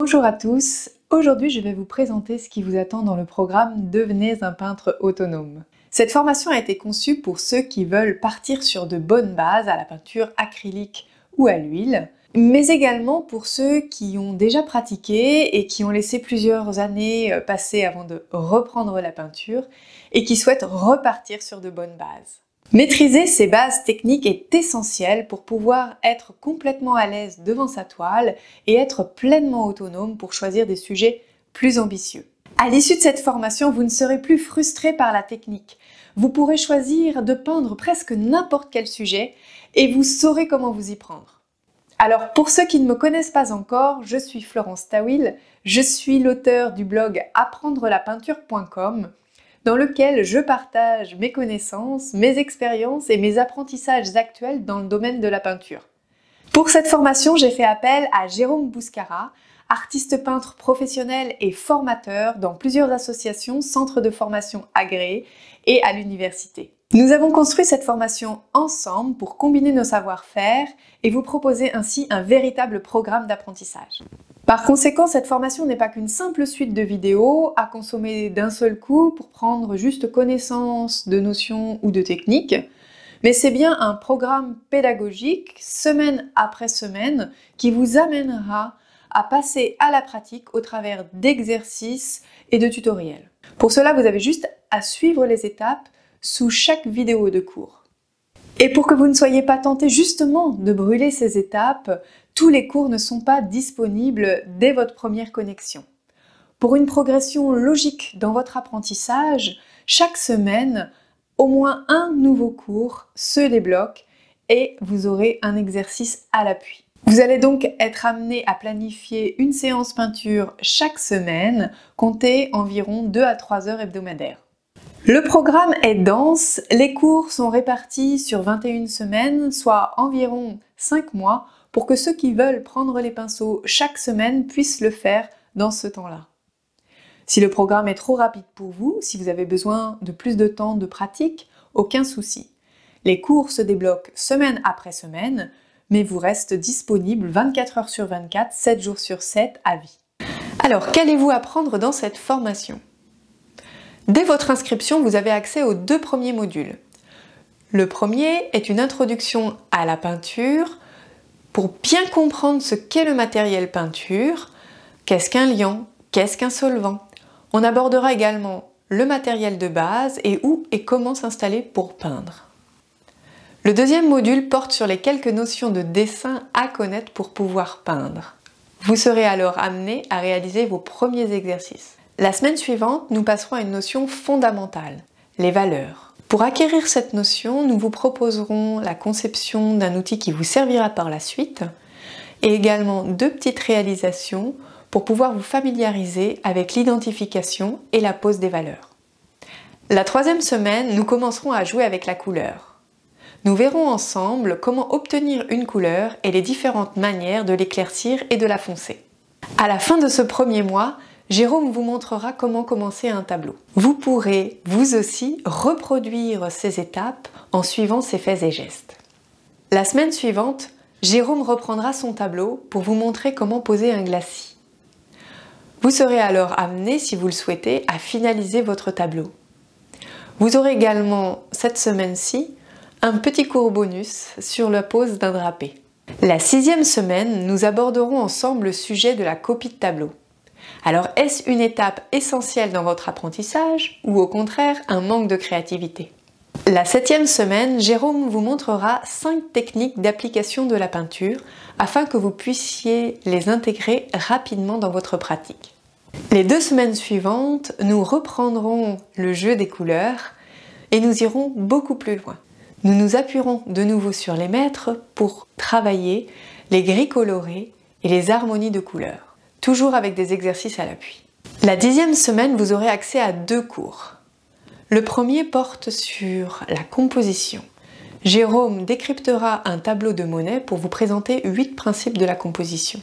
Bonjour à tous, aujourd'hui je vais vous présenter ce qui vous attend dans le programme Devenez un peintre autonome. Cette formation a été conçue pour ceux qui veulent partir sur de bonnes bases à la peinture acrylique ou à l'huile, mais également pour ceux qui ont déjà pratiqué et qui ont laissé plusieurs années euh, passer avant de reprendre la peinture et qui souhaitent repartir sur de bonnes bases. Maîtriser ces bases techniques est essentiel pour pouvoir être complètement à l'aise devant sa toile et être pleinement autonome pour choisir des sujets plus ambitieux. À l'issue de cette formation, vous ne serez plus frustré par la technique. Vous pourrez choisir de peindre presque n'importe quel sujet et vous saurez comment vous y prendre. Alors pour ceux qui ne me connaissent pas encore, je suis Florence Tawil, je suis l'auteur du blog apprendre dans lequel je partage mes connaissances, mes expériences et mes apprentissages actuels dans le domaine de la peinture. Pour cette formation, j'ai fait appel à Jérôme Bouscara, artiste peintre professionnel et formateur dans plusieurs associations, centres de formation agréés et à l'université. Nous avons construit cette formation ensemble pour combiner nos savoir-faire et vous proposer ainsi un véritable programme d'apprentissage. Par conséquent, cette formation n'est pas qu'une simple suite de vidéos à consommer d'un seul coup pour prendre juste connaissance de notions ou de techniques, mais c'est bien un programme pédagogique, semaine après semaine, qui vous amènera à passer à la pratique au travers d'exercices et de tutoriels. Pour cela, vous avez juste à suivre les étapes sous chaque vidéo de cours. Et pour que vous ne soyez pas tenté justement de brûler ces étapes, tous les cours ne sont pas disponibles dès votre première connexion. Pour une progression logique dans votre apprentissage, chaque semaine, au moins un nouveau cours se débloque et vous aurez un exercice à l'appui. Vous allez donc être amené à planifier une séance peinture chaque semaine, comptez environ 2 à 3 heures hebdomadaires. Le programme est dense, les cours sont répartis sur 21 semaines, soit environ 5 mois, pour que ceux qui veulent prendre les pinceaux chaque semaine puissent le faire dans ce temps-là. Si le programme est trop rapide pour vous, si vous avez besoin de plus de temps de pratique, aucun souci. Les cours se débloquent semaine après semaine, mais vous restez disponible 24 heures sur 24, 7 jours sur 7 à vie. Alors, qu'allez-vous apprendre dans cette formation Dès votre inscription, vous avez accès aux deux premiers modules. Le premier est une introduction à la peinture pour bien comprendre ce qu'est le matériel peinture, qu'est-ce qu'un liant, qu'est-ce qu'un solvant. On abordera également le matériel de base et où et comment s'installer pour peindre. Le deuxième module porte sur les quelques notions de dessin à connaître pour pouvoir peindre. Vous serez alors amené à réaliser vos premiers exercices. La semaine suivante, nous passerons à une notion fondamentale, les valeurs. Pour acquérir cette notion, nous vous proposerons la conception d'un outil qui vous servira par la suite et également deux petites réalisations pour pouvoir vous familiariser avec l'identification et la pose des valeurs. La troisième semaine, nous commencerons à jouer avec la couleur. Nous verrons ensemble comment obtenir une couleur et les différentes manières de l'éclaircir et de la foncer. À la fin de ce premier mois, Jérôme vous montrera comment commencer un tableau. Vous pourrez, vous aussi, reproduire ces étapes en suivant ses faits et gestes. La semaine suivante, Jérôme reprendra son tableau pour vous montrer comment poser un glacis. Vous serez alors amené, si vous le souhaitez, à finaliser votre tableau. Vous aurez également, cette semaine-ci, un petit cours bonus sur la pose d'un drapé. La sixième semaine, nous aborderons ensemble le sujet de la copie de tableau. Alors est-ce une étape essentielle dans votre apprentissage ou au contraire un manque de créativité La septième semaine, Jérôme vous montrera 5 techniques d'application de la peinture afin que vous puissiez les intégrer rapidement dans votre pratique. Les deux semaines suivantes, nous reprendrons le jeu des couleurs et nous irons beaucoup plus loin. Nous nous appuierons de nouveau sur les maîtres pour travailler les gris colorés et les harmonies de couleurs toujours avec des exercices à l'appui. La dixième semaine, vous aurez accès à deux cours. Le premier porte sur la composition. Jérôme décryptera un tableau de monnaie pour vous présenter huit principes de la composition.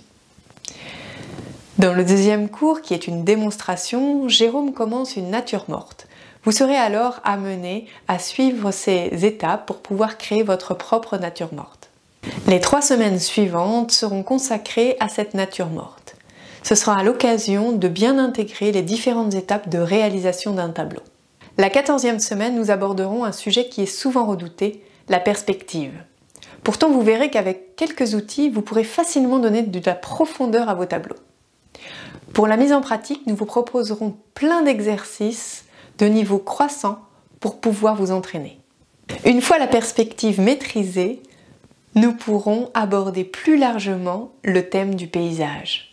Dans le deuxième cours, qui est une démonstration, Jérôme commence une nature morte. Vous serez alors amené à suivre ces étapes pour pouvoir créer votre propre nature morte. Les trois semaines suivantes seront consacrées à cette nature morte. Ce sera l'occasion de bien intégrer les différentes étapes de réalisation d'un tableau. La quatorzième semaine, nous aborderons un sujet qui est souvent redouté, la perspective. Pourtant, vous verrez qu'avec quelques outils, vous pourrez facilement donner de la profondeur à vos tableaux. Pour la mise en pratique, nous vous proposerons plein d'exercices de niveau croissant pour pouvoir vous entraîner. Une fois la perspective maîtrisée, nous pourrons aborder plus largement le thème du paysage.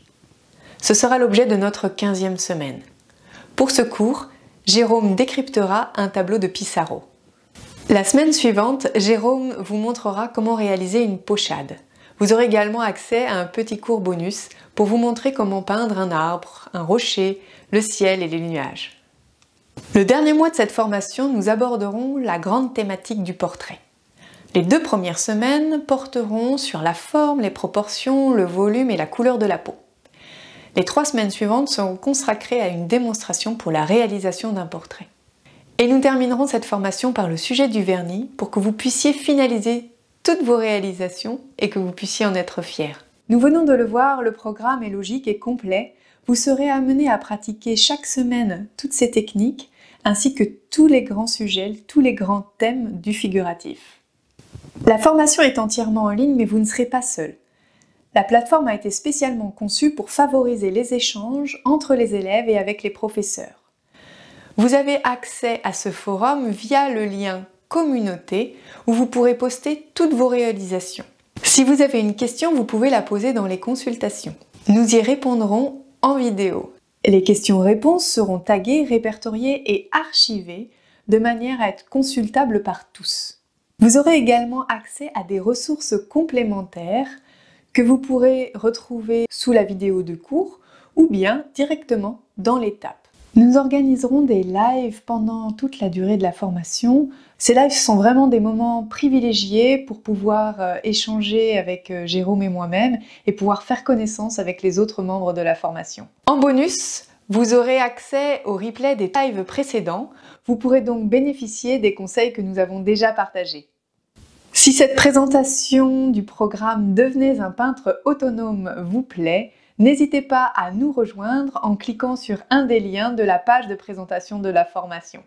Ce sera l'objet de notre 15e semaine. Pour ce cours, Jérôme décryptera un tableau de Pissarro. La semaine suivante, Jérôme vous montrera comment réaliser une pochade. Vous aurez également accès à un petit cours bonus pour vous montrer comment peindre un arbre, un rocher, le ciel et les nuages. Le dernier mois de cette formation, nous aborderons la grande thématique du portrait. Les deux premières semaines porteront sur la forme, les proportions, le volume et la couleur de la peau. Les trois semaines suivantes seront consacrées à une démonstration pour la réalisation d'un portrait. Et nous terminerons cette formation par le sujet du vernis pour que vous puissiez finaliser toutes vos réalisations et que vous puissiez en être fiers. Nous venons de le voir, le programme est logique et complet. Vous serez amené à pratiquer chaque semaine toutes ces techniques ainsi que tous les grands sujets, tous les grands thèmes du figuratif. La formation est entièrement en ligne, mais vous ne serez pas seul. La plateforme a été spécialement conçue pour favoriser les échanges entre les élèves et avec les professeurs. Vous avez accès à ce forum via le lien communauté où vous pourrez poster toutes vos réalisations. Si vous avez une question, vous pouvez la poser dans les consultations. Nous y répondrons en vidéo. Les questions-réponses seront taguées, répertoriées et archivées de manière à être consultables par tous. Vous aurez également accès à des ressources complémentaires que vous pourrez retrouver sous la vidéo de cours ou bien directement dans l'étape. Nous organiserons des lives pendant toute la durée de la formation. Ces lives sont vraiment des moments privilégiés pour pouvoir euh, échanger avec euh, Jérôme et moi-même et pouvoir faire connaissance avec les autres membres de la formation. En bonus, vous aurez accès au replay des lives précédents. Vous pourrez donc bénéficier des conseils que nous avons déjà partagés. Si cette présentation du programme Devenez un peintre autonome vous plaît, n'hésitez pas à nous rejoindre en cliquant sur un des liens de la page de présentation de la formation.